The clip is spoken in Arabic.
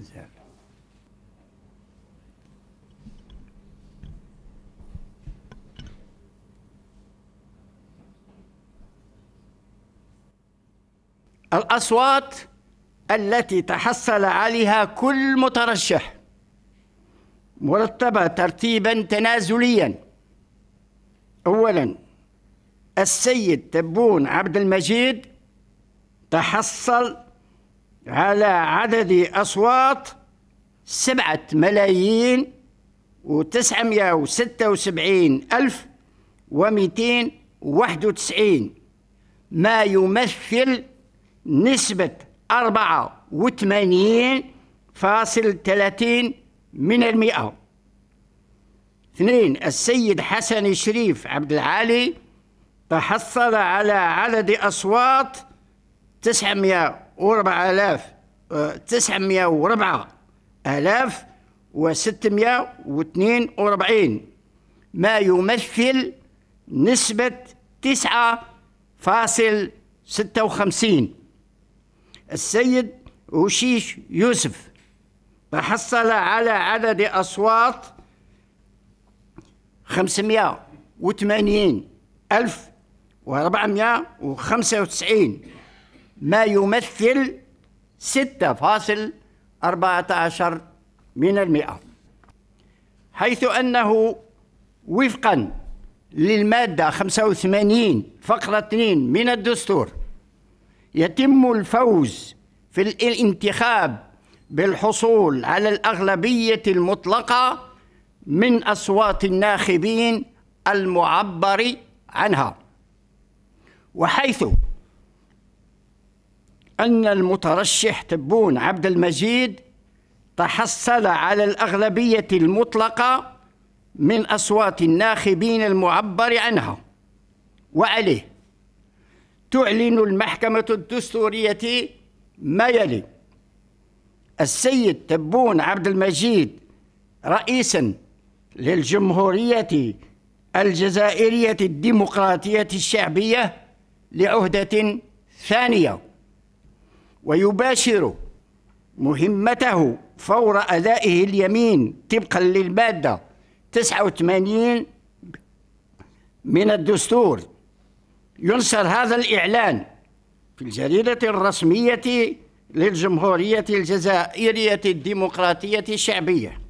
زين الأصوات التي تحصل عليها كل مترشح مرتبة ترتيبا تنازليا أولا السيد تبون عبد المجيد تحصل على عدد أصوات سبعة ملايين وتسعمائة وستة وسبعين ألف ومئتين واحد وتسعين ما يمثل نسبة أربعة وثمانين فاصل ثلاثين من المئة اثنين السيد حسن شريف عبد العالي تحصل على عدد أصوات تسعمائة وأربعة آلاف آه، تسعمائة وأربعة آلاف وستمائة واثنين وأربعين ما يمثل نسبة تسعة فاصل ستة وخمسين السيد هشيش يوسف تحصل على عدد أصوات خمسمائة وثمانين ألف وأربعمائة وخمسة وتسعين ما يمثل 6.14 من المئة حيث أنه وفقا للمادة 85 فقرة 2 من الدستور يتم الفوز في الانتخاب بالحصول على الأغلبية المطلقة من أصوات الناخبين المعبر عنها وحيث أن المترشح تبون عبد المجيد تحصل على الأغلبية المطلقة من أصوات الناخبين المعبر عنها وعليه تعلن المحكمة الدستورية ما يلي السيد تبون عبد المجيد رئيسا للجمهورية الجزائرية الديمقراطية الشعبية لعهدة ثانية ويباشر مهمته فور أدائه اليمين طبقا للمادة 89 من الدستور ينشر هذا الإعلان في الجريدة الرسمية للجمهورية الجزائرية الديمقراطية الشعبية